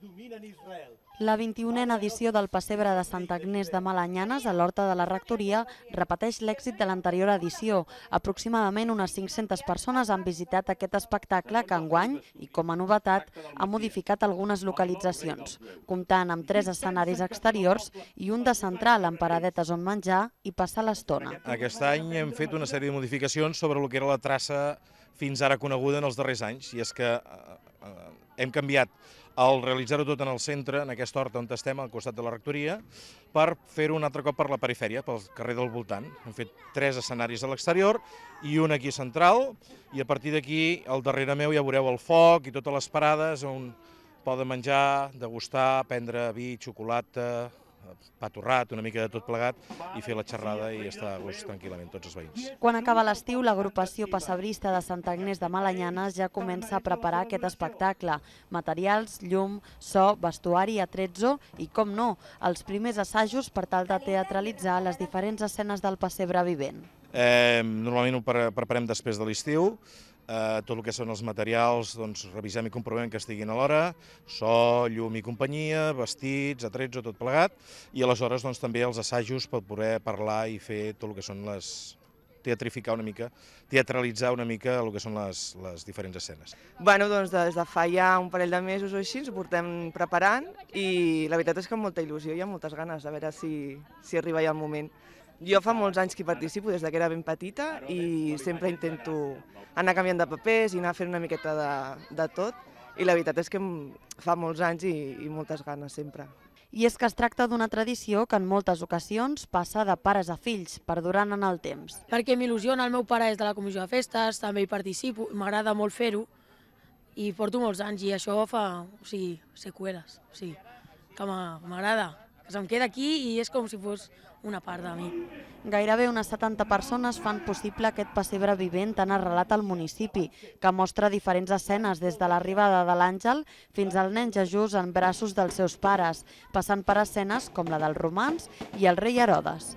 Israel. La 21a edició del Passebre de Santa Agnès de Malanyanes a l'Horta de la Rectoria repeteix l'èxit de l'anterior edició. Aproximadament unes 500 persones han visitat aquest espectacle que enguany, i com a novetat, ha modificat algunes localitzacions, comptant amb tres escenaris exteriors i un de central amb paradetes on menjar i passar l'estona. Aquest any hem fet una sèrie de modificacions sobre el que era la traça fins ara coneguda en els darrers anys, i és que eh, eh, hem canviat el realitzar-ho tot en el centre, en aquesta horta on estem, al costat de la rectoria, per fer-ho un altre cop per la perifèria, pel carrer del voltant. Hem fet tres escenaris a l'exterior i un aquí central, i a partir d'aquí, al darrere meu, ja veureu el foc i totes les parades on poden menjar, degustar, prendre vi, xocolata, pa torrat, una mica de tot plegat, i fer la xerrada i estar a gust tranquil·lament tots els veïns. Quan acaba l'estiu, l'agrupació passebrista de Sant Agnès de Malanyanes ja comença a preparar aquest espectacle. Materials, llum, so, vestuari, atrezzo i, com no, els primers assajos per tal de teatralitzar les diferents escenes del pessebre vivent. Eh, normalment ho preparem després de l'estiu, eh, tot el que són els materials, doncs revisem i comprovem que estiguin a l'hora, so, llum i companyia, vestits, atrets o tot plegat, i aleshores doncs, també els assajos per poder parlar i fer tot el que són les, teatrificar una mica, teatralitzar una mica el que són les, les diferents escenes. Bueno, doncs des de fa ja un parell de mesos o així ens ho portem preparant i la veritat és que amb molta il·lusió i amb moltes ganes, de veure si, si arriba ja el moment. Jo fa molts anys que hi participo, des que era ben petita, i sempre intento anar canviant de papers i anar fent una miqueta de, de tot, i la veritat és que fa molts anys i, i moltes ganes sempre. I és que es tracta d'una tradició que en moltes ocasions passa de pares a fills, perdurant en el temps. Perquè m'il·lusiona, el meu pare és de la comissió de festes, també hi participo, m'agrada molt fer-ho i porto molts anys i això fa, o sigui, seqüeles, o sigui, que m'agrada. Em queda aquí i és com si fos una part de mi. Gairebé unes 70 persones fan possible aquest pessebre vivent tan arrelat al municipi, que mostra diferents escenes des de l'arribada de l'Àngel fins al nen Jesús en braços dels seus pares, passant per escenes com la dels romans i el rei Herodes.